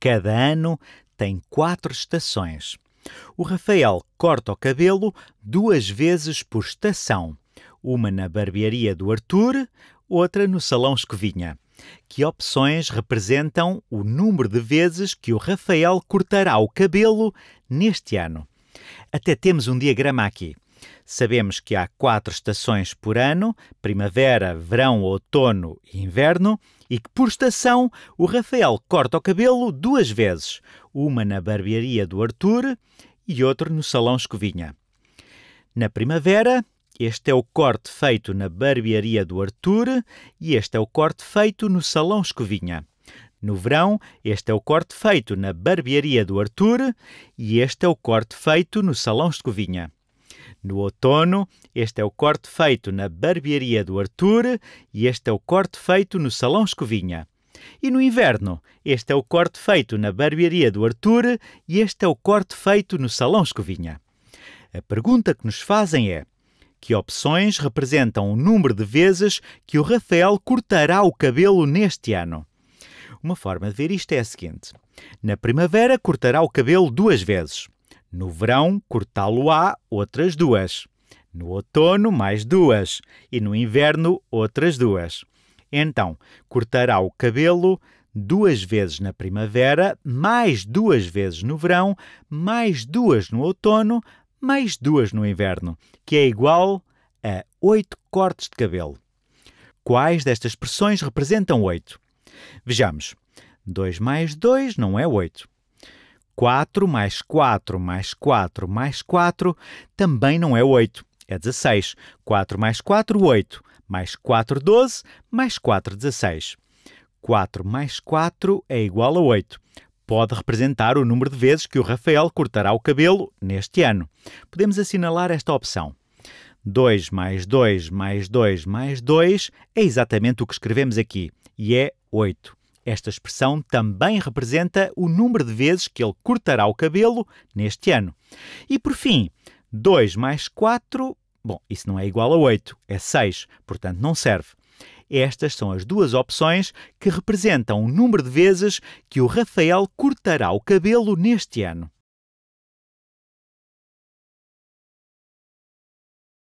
Cada ano tem quatro estações. O Rafael corta o cabelo duas vezes por estação: uma na barbearia do Arthur, outra no Salão Escovinha. Que opções representam o número de vezes que o Rafael cortará o cabelo neste ano? Até temos um diagrama aqui. Sabemos que há quatro estações por ano: primavera, verão, outono e inverno e que, por estação, o Rafael corta o cabelo duas vezes, uma na barbearia do Arthur e outra no Salão Escovinha. Na primavera, este é o corte feito na barbearia do Arthur e este é o corte feito no Salão Escovinha. No verão, este é o corte feito na barbearia do Arthur e este é o corte feito no Salão Escovinha. No outono, este é o corte feito na barbearia do Arthur e este é o corte feito no Salão Escovinha. E no inverno, este é o corte feito na barbearia do Arthur e este é o corte feito no Salão Escovinha. A pergunta que nos fazem é: que opções representam o número de vezes que o Rafael cortará o cabelo neste ano? Uma forma de ver isto é a seguinte: na primavera cortará o cabelo duas vezes. No verão, cortá-lo-á outras duas. No outono, mais duas. E no inverno, outras duas. Então, cortará o cabelo duas vezes na primavera, mais duas vezes no verão, mais duas no outono, mais duas no inverno, que é igual a oito cortes de cabelo. Quais destas expressões representam oito? Vejamos. 2 mais 2 não é 8. 4 mais 4 mais 4 mais 4 também não é 8, é 16. 4 mais 4, 8. Mais 4, 12. Mais 4, 16. 4 mais 4 é igual a 8 pode representar o número de vezes que o Rafael cortará o cabelo neste ano. Podemos assinalar esta opção. 2 mais 2 mais 2 mais 2 é exatamente o que escrevemos aqui e é 8. Esta expressão também representa o número de vezes que ele cortará o cabelo neste ano. E por fim, 2 mais 4, bom, isso não é igual a 8, é 6, portanto não serve. Estas são as duas opções que representam o número de vezes que o Rafael cortará o cabelo neste ano.